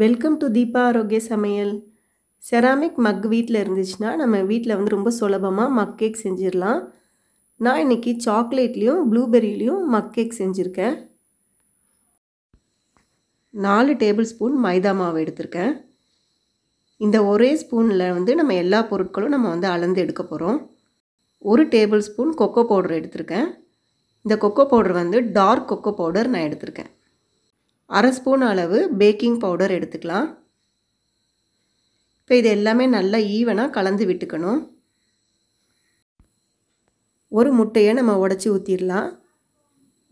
welcome to Deepa ஆரோக்கிய சமையல் ceramic மக் வீட்டில் இருந்துச்சுன்னா நம்ம வீட்டில் வந்து ரொம்ப சுலபமாக மக் கேக் செஞ்சிடலாம் நான் இன்றைக்கி சாக்லேட்லேயும் ப்ளூபெரிலேயும் மக் கேக் செஞ்சுருக்கேன் நாலு டேபிள் ஸ்பூன் மைதா மாவு எடுத்திருக்கேன் இந்த ஒரே ஸ்பூனில் வந்து நம்ம எல்லா பொருட்களும் நம்ம வந்து அளந்து எடுக்க போகிறோம் ஒரு டேபிள் ஸ்பூன் கொக்கோ பவுடர் எடுத்திருக்கேன் இந்த கொக்கோ பவுடர் வந்து டார்க் கொக்கோ பவுடர் நான் எடுத்திருக்கேன் அரை ஸ்பூன் அளவு பேக்கிங் பவுடர் எடுத்துக்கலாம் இப்போ இது எல்லாமே நல்லா ஈவனாக கலந்து விட்டுக்கணும் ஒரு முட்டையை நம்ம உடச்சி ஊற்றிடலாம்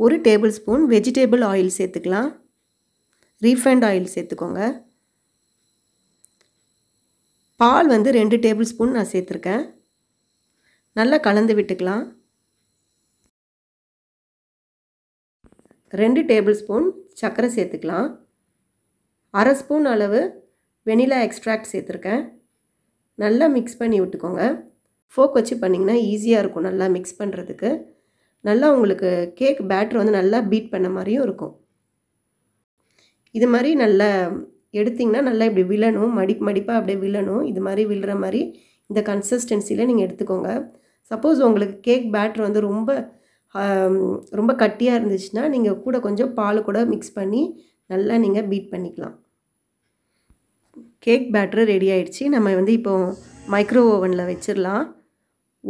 ஒரு டேபிள் ஸ்பூன் வெஜிடேபிள் ஆயில் சேர்த்துக்கலாம் ரீஃபைண்ட் ஆயில் சேர்த்துக்கோங்க பால் வந்து ரெண்டு டேபிள் ஸ்பூன் நான் சேர்த்துருக்கேன் நல்லா கலந்து விட்டுக்கலாம் ரெண்டு டேபிள் ஸ்பூன் சர்க்கரை சேர்த்துக்கலாம் அரை ஸ்பூன் அளவு வெனிலா எக்ஸ்ட்ராக்ட் சேர்த்துருக்கேன் நல்லா மிக்ஸ் பண்ணி விட்டுக்கோங்க ஃபோக் வச்சு பண்ணிங்கன்னா ஈஸியாக இருக்கும் நல்லா மிக்ஸ் பண்ணுறதுக்கு நல்லா உங்களுக்கு கேக் பேட்டர் வந்து நல்லா பீட் பண்ண மாதிரியும் இருக்கும் இது மாதிரி நல்லா எடுத்திங்கன்னா நல்லா இப்படி விழணும் மடிப்பு மடிப்பாக அப்படியே விழணும் இது மாதிரி விழுற மாதிரி இந்த கன்சிஸ்டன்சியில் நீங்கள் எடுத்துக்கோங்க சப்போஸ் உங்களுக்கு கேக் பேட்டர் வந்து ரொம்ப ரொம்ப கட்டியாக இருந்துச்சுன்னா நீங்கள் கூட கொஞ்சம் பால் கூட மிக்ஸ் பண்ணி நல்லா நீங்கள் பீட் பண்ணிக்கலாம் கேக் பேட்ரு ரெடி ஆயிடுச்சு நம்ம வந்து இப்போ மைக்ரோ ஓவனில் வச்சிடலாம்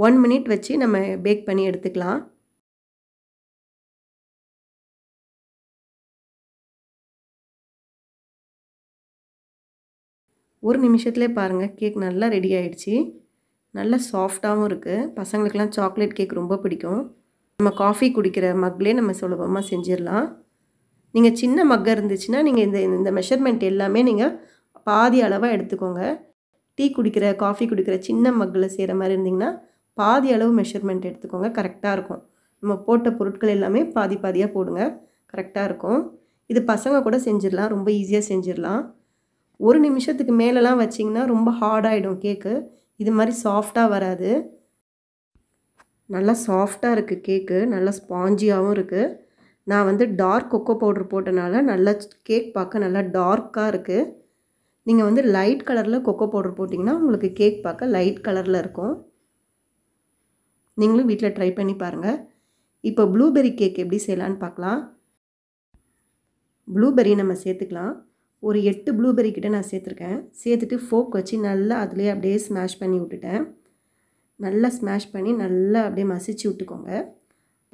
ஒன் மினிட் வச்சு நம்ம பேக் பண்ணி எடுத்துக்கலாம் ஒரு நிமிஷத்துலே பாருங்கள் கேக் நல்லா ரெடி ஆயிடுச்சு நல்லா சாஃப்டாகவும் இருக்குது பசங்களுக்கெல்லாம் சாக்லேட் கேக் ரொம்ப பிடிக்கும் நம்ம காஃபி குடிக்கிற மக்லே நம்ம சுலபமாக செஞ்சிடலாம் நீங்கள் சின்ன மக் இருந்துச்சுன்னா நீங்கள் இந்த இந்த மெஷர்மெண்ட் எல்லாமே நீங்கள் பாதி அளவாக எடுத்துக்கோங்க டீ குடிக்கிற காஃபி குடிக்கிற சின்ன மக்கில் செய்கிற மாதிரி இருந்திங்கன்னா பாதி அளவு மெஷர்மெண்ட் எடுத்துக்கோங்க கரெக்டாக இருக்கும் நம்ம போட்ட பொருட்கள் எல்லாமே பாதி பாதியாக போடுங்க கரெக்டாக இருக்கும் இது பசங்க கூட செஞ்சிடலாம் ரொம்ப ஈஸியாக செஞ்சிடலாம் ஒரு நிமிஷத்துக்கு மேலெலாம் வச்சிங்கன்னா ரொம்ப ஹார்டாகிடும் கேக்கு இது மாதிரி சாஃப்டாக வராது நல்லா சாஃப்டாக இருக்குது கேக்கு நல்லா ஸ்பாஞ்சியாகவும் இருக்குது நான் வந்து டார்க் கொக்கோ பவுட்ரு போட்டனால நல்லா கேக் பார்க்க நல்லா டார்க்காக இருக்குது நீங்கள் வந்து லைட் கலரில் கொக்கோ பவுட்ரு போட்டிங்கன்னா உங்களுக்கு கேக் பார்க்க லைட் கலரில் இருக்கும் நீங்களும் வீட்டில் ட்ரை பண்ணி பாருங்கள் இப்போ ப்ளூபெரி கேக் எப்படி செய்யலான்னு பார்க்கலாம் ப்ளூபெரி நம்ம சேர்த்துக்கலாம் ஒரு எட்டு ப்ளூபெரி கிட்டே நான் சேர்த்துருக்கேன் சேர்த்துட்டு ஃபோக் வச்சு நல்லா அதுலேயே அப்படியே ஸ்மாஷ் பண்ணி விட்டுட்டேன் நல்லா ஸ்மாஷ் பண்ணி நல்லா அப்படியே மசிச்சு விட்டுக்கோங்க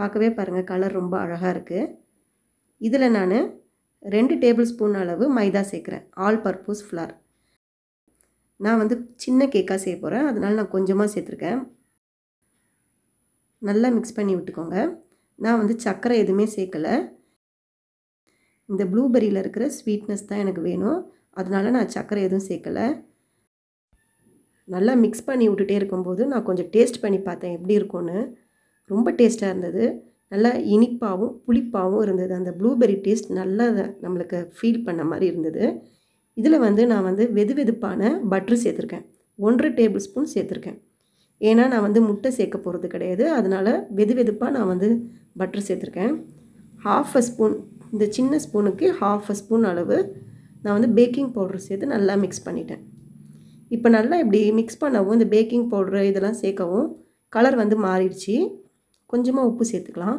பார்க்கவே பாருங்கள் கலர் ரொம்ப அழகாக இருக்குது இதில் நான் ரெண்டு டேபிள் ஸ்பூன் அளவு மைதா சேர்க்குறேன் ஆல் பர்பஸ் ஃப்ளார் நான் வந்து சின்ன கேக்காக செய்ய போகிறேன் அதனால் நான் கொஞ்சமாக சேர்த்துருக்கேன் நல்லா மிக்ஸ் பண்ணி விட்டுக்கோங்க நான் வந்து சர்க்கரை எதுவுமே சேர்க்கலை இந்த ப்ளூபெரியில் இருக்கிற ஸ்வீட்னஸ் தான் எனக்கு வேணும் அதனால் நான் சர்க்கரை எதுவும் சேர்க்கலை நல்லா மிக்ஸ் பண்ணி விட்டுட்டே இருக்கும்போது நான் கொஞ்சம் டேஸ்ட் பண்ணி பார்த்தேன் எப்படி இருக்கும்னு ரொம்ப டேஸ்ட்டாக இருந்தது நல்லா இனிப்பாகவும் புளிப்பாகவும் இருந்தது அந்த ப்ளூபெர்ரி டேஸ்ட் நல்லா நம்மளுக்கு ஃபீல் பண்ண மாதிரி இருந்தது இதில் வந்து நான் வந்து வெது வெதுப்பான பட்ரு சேர்த்துருக்கேன் ஒன்றரை டேபிள் ஸ்பூன் சேர்த்துருக்கேன் ஏன்னா நான் வந்து முட்டை சேர்க்க போகிறது கிடையாது அதனால் வெது வெதுப்பாக நான் வந்து பட்ரு சேர்த்துருக்கேன் ஹாஃப் அ ஸ்பூன் இந்த சின்ன ஸ்பூனுக்கு ஹாஃப் அ ஸ்பூன் அளவு நான் வந்து பேக்கிங் பவுடர் சேர்த்து நல்லா மிக்ஸ் பண்ணிட்டேன் இப்போ நல்லா இப்படி மிக்ஸ் பண்ணவும் இந்த பேக்கிங் பவுட்ரு இதெல்லாம் சேர்க்கவும் கலர் வந்து மாறிடுச்சு கொஞ்சமாக உப்பு சேர்த்துக்கலாம்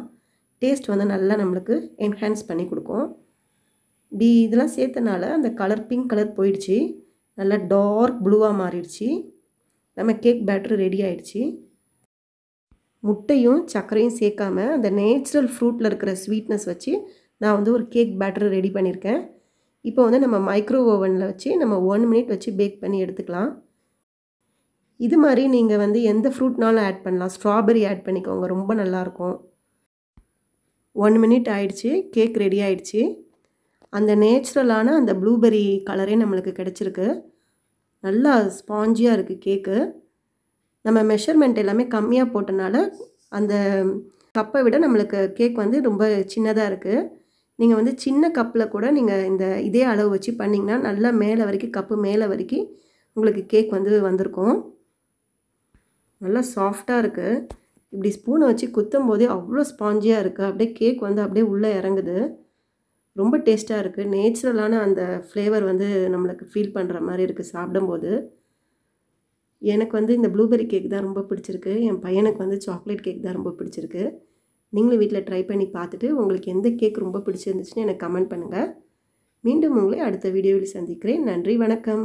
டேஸ்ட் வந்து நல்லா நம்மளுக்கு என்ஹான்ஸ் பண்ணி கொடுக்கும் இப்படி இதெல்லாம் சேர்த்தனால அந்த கலர் பிங்க் கலர் போயிடுச்சு நல்லா டார்க் ப்ளூவாக மாறிடுச்சு நம்ம கேக் பேட்ரு ரெடி ஆகிடுச்சு முட்டையும் சர்க்கரையும் சேர்க்காம அந்த நேச்சுரல் ஃப்ரூட்டில் இருக்கிற ஸ்வீட்னஸ் வச்சு நான் வந்து ஒரு கேக் பேட்டர் ரெடி பண்ணியிருக்கேன் இப்போ வந்து நம்ம மைக்ரோ ஓவனில் வச்சு நம்ம ஒன் மினிட் வச்சு பேக் பண்ணி எடுத்துக்கலாம் இது மாதிரி நீங்கள் வந்து எந்த ஃப்ரூட்னாலும் ஆட் பண்ணலாம் ஸ்ட்ராபெரி ஆட் பண்ணிக்கோங்க ரொம்ப நல்லாயிருக்கும் ஒன் மினிட் ஆயிடுச்சு கேக் ரெடி ஆயிடுச்சு அந்த நேச்சுரலான அந்த ப்ளூபெரி கலரே நம்மளுக்கு கிடச்சிருக்கு நல்லா ஸ்பாஞ்சியாக இருக்குது கேக்கு நம்ம மெஷர்மெண்ட் எல்லாமே கம்மியாக போட்டனால அந்த கப்பை விட நம்மளுக்கு கேக் வந்து ரொம்ப சின்னதாக இருக்குது நீங்கள் வந்து சின்ன கப்பில் கூட நீங்கள் இந்த இதே அளவு வச்சு பண்ணிங்கன்னா நல்லா மேலே வரைக்கும் கப்பு மேலே வரைக்கும் உங்களுக்கு கேக் வந்து வந்திருக்கும் நல்லா சாஃப்டாக இருக்குது இப்படி ஸ்பூனை வச்சு குத்தும் போதே அவ்வளோ ஸ்பாஞ்சியாக இருக்குது அப்படியே கேக் வந்து அப்படியே உள்ளே இறங்குது ரொம்ப டேஸ்ட்டாக இருக்குது நேச்சுரலான அந்த ஃப்ளேவர் வந்து நம்மளுக்கு ஃபீல் பண்ணுற மாதிரி இருக்குது சாப்பிடும்போது எனக்கு வந்து இந்த ப்ளூபெரி கேக் தான் ரொம்ப பிடிச்சிருக்கு என் பையனுக்கு வந்து சாக்லேட் கேக் தான் ரொம்ப பிடிச்சிருக்கு நீங்களும் வீட்டில் ட்ரை பண்ணி பார்த்துட்டு உங்களுக்கு எந்த கேக் ரொம்ப பிடிச்சிருந்துச்சுன்னு எனக்கு கமெண்ட் பண்ணுங்கள் மீண்டும் உங்களை அடுத்த வீடியோவில் சந்திக்கிறேன் நன்றி வணக்கம்